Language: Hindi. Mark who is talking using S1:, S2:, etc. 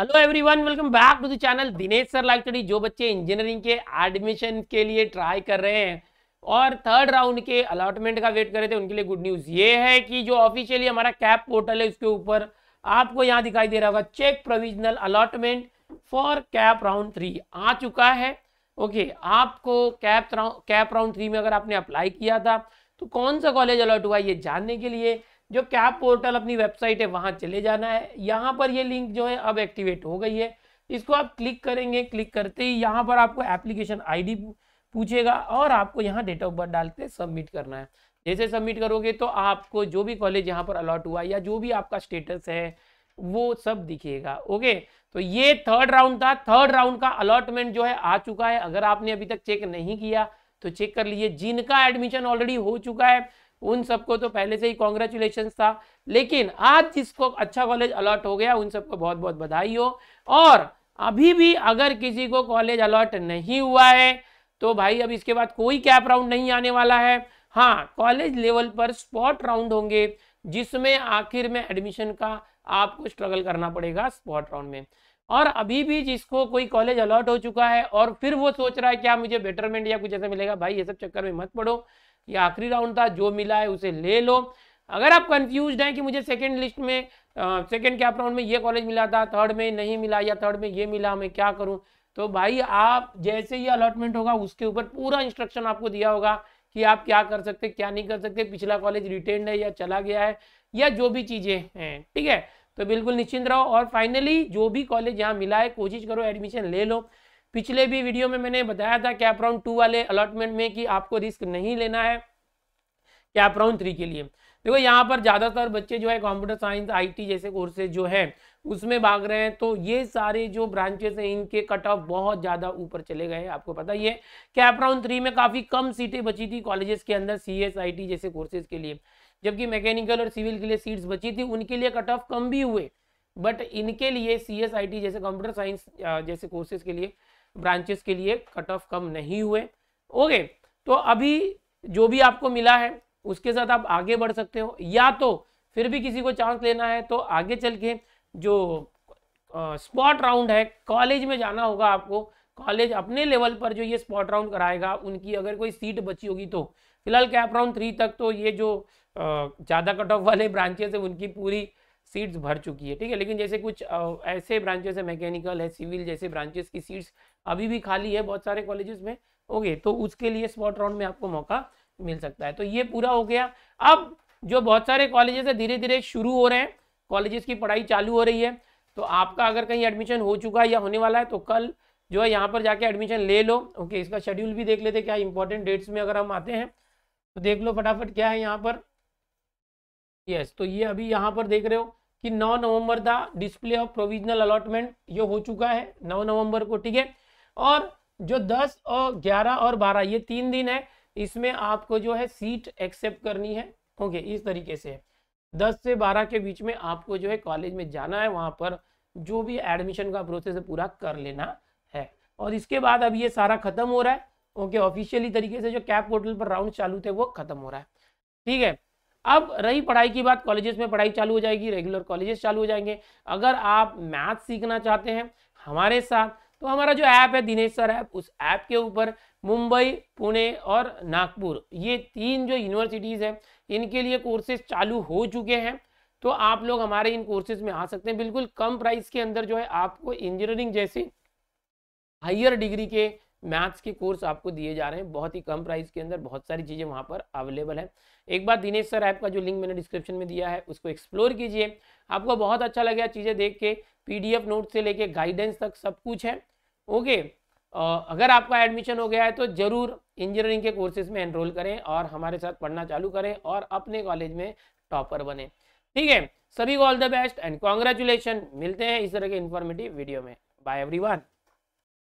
S1: hello everyone welcome back to the channel Dinesh sir like study जो बच्चे इंजीनियरिंग के एडमिशन के लिए ट्राई कर रहे हैं और थर्ड राउंड के अलॉटमेंट का वेट कर रहे थे उनके लिए गुड न्यूज़ ये है कि जो ऑफिशियली हमारा कैप पोर्टल है उसके ऊपर आपको यहाँ दिखाई दे रहा होगा check provisional allotment for CAP round three आ चुका है ओके okay, आपको CAP round CAP round three में अगर आपने अप्लाई किया था तो कौन सा कॉलेज अलॉट हुआ ये जानने के लिए जो कैब पोर्टल अपनी वेबसाइट है वहां चले जाना है यहाँ पर ये लिंक जो है अब एक्टिवेट हो गई है इसको आप क्लिक करेंगे क्लिक करते ही यहाँ पर आपको एप्लीकेशन आईडी पूछेगा और आपको यहाँ डेट ऑफ बर्थ डाल के सबमिट करना है जैसे सबमिट करोगे तो आपको जो भी कॉलेज यहाँ पर अलॉट हुआ या जो भी आपका स्टेटस है वो सब दिखेगा ओके तो ये थर्ड राउंड था थर्ड राउंड का अलॉटमेंट जो है आ चुका है अगर आपने अभी तक चेक नहीं किया तो चेक कर लीजिए जिनका एडमिशन ऑलरेडी हो चुका है उन सबको तो पहले से ही कॉन्ग्रेचुलेशन था लेकिन आज जिसको अच्छा कॉलेज अलॉट हो गया उन सबको बहुत बहुत बधाई हो और अभी भी अगर किसी को कॉलेज अलॉट नहीं हुआ है तो भाई अब इसके बाद कोई कैप राउंड नहीं आने वाला है हाँ कॉलेज लेवल पर स्पॉट राउंड होंगे जिसमें आखिर में एडमिशन का आपको स्ट्रगल करना पड़ेगा स्पॉट राउंड में और अभी भी जिसको कोई कॉलेज अलॉट हो चुका है और फिर वो सोच रहा है क्या हाँ, मुझे बेटरमेंट या कुछ ऐसा मिलेगा भाई ये सब चक्कर में मत पड़ो ये आखिरी राउंड था जो मिला है उसे ले लो अगर आप कंफ्यूज हैं कि मुझे सेकेंड लिस्ट में सेकेंड कैप राउंड में ये कॉलेज मिला था थर्ड में नहीं मिला या थर्ड में ये मिला मैं क्या करूँ तो भाई आप जैसे ही अलॉटमेंट होगा उसके ऊपर पूरा इंस्ट्रक्शन आपको दिया होगा कि आप क्या कर सकते क्या नहीं कर सकते पिछला कॉलेज रिटेन है या चला गया है या जो भी चीज़ें हैं ठीक है तो बिल्कुल निश्चिंत रहो और फाइनली जो भी कॉलेज यहाँ मिला है कोशिश करो एडमिशन ले लो पिछले भी वीडियो में मैंने बताया था कैप राउंड टू वाले अलॉटमेंट में कि आपको रिस्क नहीं लेना है कैप राउंड थ्री के लिए देखो यहाँ पर ज़्यादातर बच्चे जो है कंप्यूटर साइंस आईटी जैसे कोर्सेज जो है उसमें भाग रहे हैं तो ये सारे जो ब्रांचेस हैं इनके कट ऑफ बहुत ज़्यादा ऊपर चले गए हैं आपको पता ही है कैपराउन थ्री में काफ़ी कम सीटें बची थी कॉलेजेस के अंदर सी एस आई टी जैसे कोर्सेज के लिए जबकि मैकेनिकल और सिविल के लिए सीट्स बची थी उनके लिए कट ऑफ कम भी हुए बट इनके लिए सी एस आई टी जैसे कंप्यूटर साइंस जैसे कोर्सेज के लिए ब्रांचेस के लिए कट ऑफ कम नहीं हुए ओके तो अभी जो भी आपको मिला है उसके साथ आप आगे बढ़ सकते हो या तो फिर भी किसी को चांस लेना है तो आगे चल के जो स्पॉट राउंड है कॉलेज में जाना होगा आपको कॉलेज अपने लेवल पर जो ये स्पॉट राउंड कराएगा उनकी अगर कोई सीट बची होगी तो फिलहाल कैप राउंड थ्री तक तो ये जो ज़्यादा कट ऑफ वाले ब्रांचेस हैं उनकी पूरी सीट्स भर चुकी है ठीक है लेकिन जैसे कुछ ऐसे ब्रांचेस है मैकेनिकल है सिविल जैसे ब्रांचेस की सीट्स अभी भी खाली है बहुत सारे कॉलेजेस में ओके तो उसके लिए स्पॉट राउंड में आपको मौका मिल सकता है तो ये पूरा हो गया अब जो बहुत सारे कॉलेजेस है धीरे धीरे शुरू हो रहे हैं कॉलेजेस की पढ़ाई चालू हो रही है तो आपका अगर कहीं एडमिशन हो चुका है या होने वाला है तो कल जो है यहाँ पर जाके एडमिशन ले लो ओके इसका शेड्यूल भी देख लेते क्या इंपॉर्टेंट डेट्स में अगर हम आते हैं तो देख लो फटाफट क्या है यहाँ पर यस तो ये अभी यहाँ पर देख रहे हो कि 9 नवंबर था डिस्प्ले ऑफ प्रोविजनल अलॉटमेंट ये हो चुका है 9 नवंबर को ठीक है और जो 10 और 11 और 12 ये तीन दिन है इसमें आपको जो है सीट एक्सेप्ट करनी है ओके इस तरीके से है दस से बारह के बीच में आपको जो है कॉलेज में जाना है वहाँ पर जो भी एडमिशन का प्रोसेस है पूरा कर लेना है और इसके बाद अब ये सारा खत्म हो रहा है ओके ऑफिशियली तरीके से जो कैप पोर्टल पर राउंड चालू थे वो खत्म हो रहा है ठीक है अब रही पढ़ाई की बात कॉलेजेस में पढ़ाई चालू हो जाएगी रेगुलर कॉलेजेस चालू हो जाएंगे अगर आप मैथ सीखना चाहते हैं हमारे साथ तो हमारा जो ऐप है दिनेश सर ऐप उस ऐप के ऊपर मुंबई पुणे और नागपुर ये तीन जो यूनिवर्सिटीज़ हैं इनके लिए कोर्सेज चालू हो चुके हैं तो आप लोग हमारे इन कोर्सेज में आ सकते हैं बिल्कुल कम प्राइस के अंदर जो है आपको इंजीनियरिंग जैसे हायर डिग्री के मैथ्स के कोर्स आपको दिए जा रहे हैं बहुत ही कम प्राइस के अंदर बहुत सारी चीज़ें वहाँ पर अवेलेबल है एक बार दिनेश सर ऐप का जो लिंक मैंने डिस्क्रिप्शन में दिया है उसको एक्सप्लोर कीजिए आपको बहुत अच्छा लगेगा चीज़ें देख के पीडीएफ नोट से लेके गाइडेंस तक सब कुछ है ओके अगर आपका एडमिशन हो गया है तो ज़रूर इंजीनियरिंग के कोर्सेज में एनरोल करें और हमारे साथ पढ़ना चालू करें और अपने कॉलेज में टॉपर बने ठीक है सभी को all the best and congratulation मिलते हैं इस तरह के इन्फॉर्मेटिव वीडियो में बाय एवरीवन